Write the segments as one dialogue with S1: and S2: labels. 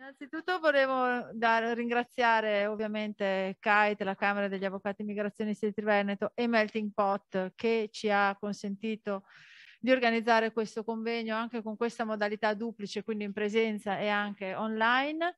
S1: Innanzitutto volevo dare, ringraziare ovviamente CAIT, la Camera degli Avvocati Migrazionisti di Veneto e Melting Pot che ci ha consentito di organizzare questo convegno anche con questa modalità duplice, quindi in presenza e anche online.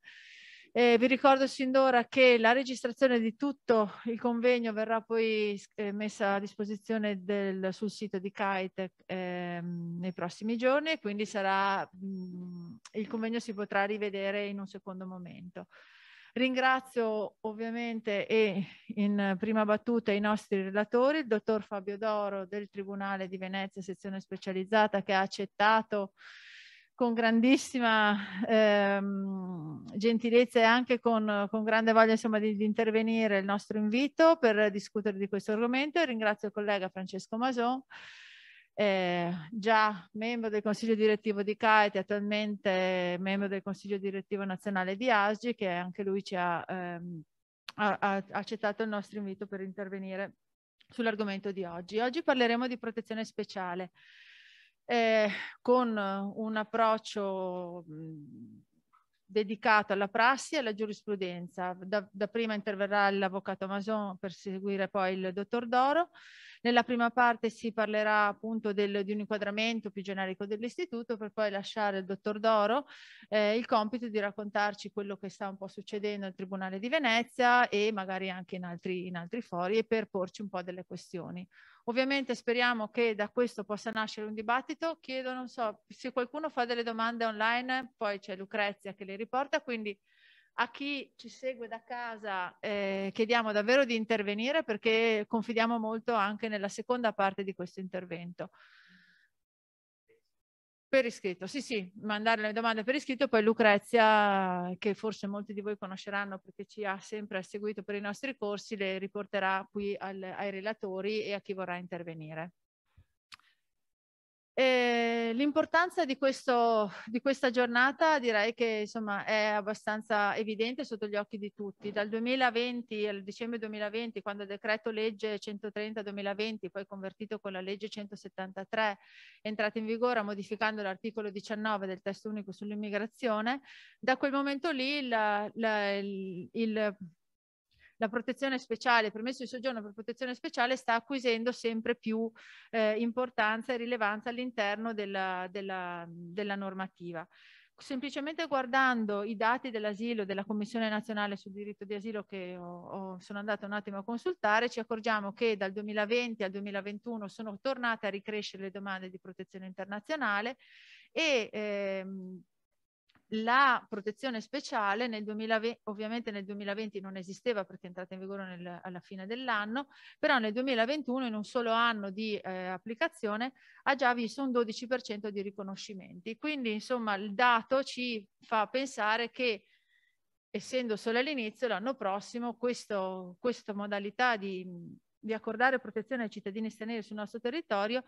S1: Eh, vi ricordo sin d'ora che la registrazione di tutto il convegno verrà poi eh, messa a disposizione del, sul sito di Kite eh, nei prossimi giorni, quindi sarà mh, il convegno si potrà rivedere in un secondo momento. Ringrazio ovviamente e in prima battuta i nostri relatori, il dottor Fabio Doro del Tribunale di Venezia, sezione specializzata, che ha accettato con grandissima ehm, gentilezza e anche con, con grande voglia insomma, di, di, intervenire il nostro invito per discutere di questo argomento ringrazio il collega Francesco Mason eh, già membro del consiglio direttivo di CAET, attualmente membro del consiglio direttivo nazionale di ASGI, che anche lui ci ha, ehm, ha, ha accettato il nostro invito per intervenire sull'argomento di oggi. Oggi parleremo di protezione speciale eh, con un approccio mh, dedicato alla prassi e alla giurisprudenza. Da, da prima interverrà l'avvocato Mason per seguire poi il dottor Doro nella prima parte si parlerà appunto del, di un inquadramento più generico dell'istituto per poi lasciare al dottor Doro eh, il compito di raccontarci quello che sta un po' succedendo al Tribunale di Venezia e magari anche in altri, in altri fori e per porci un po' delle questioni. Ovviamente speriamo che da questo possa nascere un dibattito. Chiedo, non so, se qualcuno fa delle domande online, poi c'è Lucrezia che le riporta, quindi a chi ci segue da casa eh, chiediamo davvero di intervenire perché confidiamo molto anche nella seconda parte di questo intervento. Per iscritto, sì sì, mandare le domande per iscritto, poi Lucrezia, che forse molti di voi conosceranno perché ci ha sempre seguito per i nostri corsi, le riporterà qui al, ai relatori e a chi vorrà intervenire. E l'importanza di, questo, di questa giornata direi che insomma, è abbastanza evidente sotto gli occhi di tutti. Dal 2020 al dicembre 2020, quando il decreto legge 130-2020, poi convertito con la legge 173, è entrato in vigore modificando l'articolo 19 del testo unico sull'immigrazione, da quel momento lì la, la, il, il la protezione speciale, il permesso di soggiorno per protezione speciale sta acquisendo sempre più eh, importanza e rilevanza all'interno della, della, della normativa semplicemente guardando i dati dell'asilo della Commissione nazionale sul diritto di asilo che ho, ho, sono andata un attimo a consultare, ci accorgiamo che dal 2020 al 2021 sono tornate a ricrescere le domande di protezione internazionale e ehm, la protezione speciale nel 2020, ovviamente nel 2020 non esisteva perché è entrata in vigore nel, alla fine dell'anno, però nel 2021 in un solo anno di eh, applicazione ha già visto un 12% di riconoscimenti. Quindi insomma il dato ci fa pensare che essendo solo all'inizio l'anno prossimo questo, questa modalità di di accordare protezione ai cittadini stranieri sul nostro territorio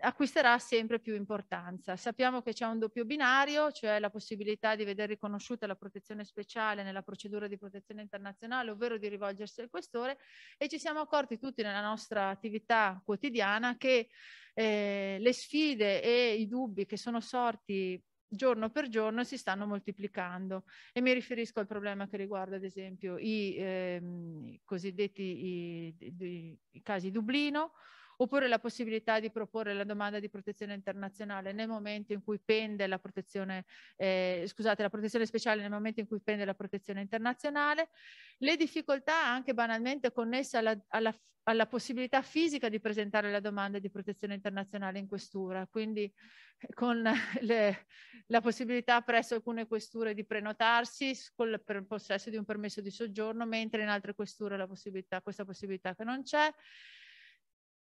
S1: acquisterà sempre più importanza. Sappiamo che c'è un doppio binario, cioè la possibilità di vedere riconosciuta la protezione speciale nella procedura di protezione internazionale, ovvero di rivolgersi al questore e ci siamo accorti tutti nella nostra attività quotidiana che eh, le sfide e i dubbi che sono sorti giorno per giorno si stanno moltiplicando e mi riferisco al problema che riguarda ad esempio i ehm, cosiddetti i, i, i casi Dublino oppure la possibilità di proporre la domanda di protezione internazionale nel momento in cui pende la protezione, eh, scusate, la protezione speciale nel momento in cui pende la protezione internazionale, le difficoltà anche banalmente connesse alla, alla, alla possibilità fisica di presentare la domanda di protezione internazionale in questura, quindi eh, con le, la possibilità presso alcune questure di prenotarsi col, per il possesso di un permesso di soggiorno, mentre in altre questure possibilità, questa possibilità che non c'è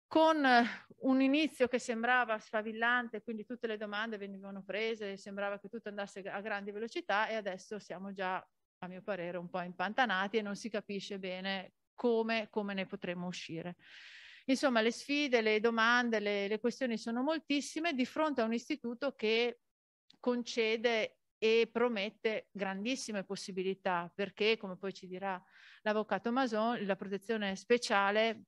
S1: con eh, un inizio che sembrava sfavillante, quindi tutte le domande venivano prese, sembrava che tutto andasse a grandi velocità e adesso siamo già, a mio parere, un po' impantanati e non si capisce bene come, come ne potremo uscire. Insomma, le sfide, le domande, le, le questioni sono moltissime di fronte a un istituto che concede e promette grandissime possibilità perché, come poi ci dirà l'avvocato Mason, la protezione speciale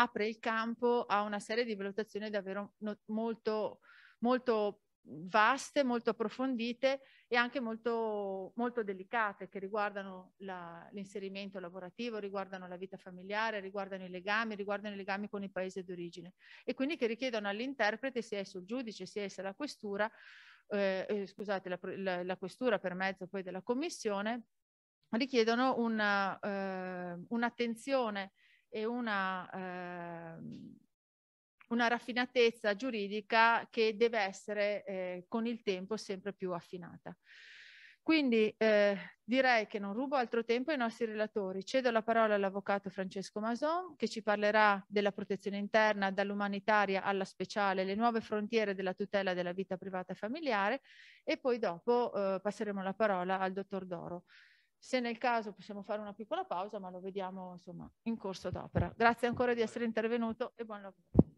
S1: apre il campo a una serie di valutazioni davvero no, molto, molto vaste, molto approfondite e anche molto, molto delicate che riguardano la, l'inserimento lavorativo, riguardano la vita familiare, riguardano i legami, riguardano i legami con il paese d'origine e quindi che richiedono all'interprete, sia esso il giudice, sia esso la questura, eh, eh scusate, la, la, la questura per mezzo poi della commissione, richiedono una, eh, un'attenzione e una, eh, una raffinatezza giuridica che deve essere eh, con il tempo sempre più affinata. Quindi eh, direi che non rubo altro tempo ai nostri relatori. Cedo la parola all'avvocato Francesco Mason che ci parlerà della protezione interna dall'umanitaria alla speciale, le nuove frontiere della tutela della vita privata e familiare e poi dopo eh, passeremo la parola al dottor Doro. Se nel caso possiamo fare una piccola pausa, ma lo vediamo insomma in corso d'opera. Grazie ancora di essere intervenuto e buon lavoro.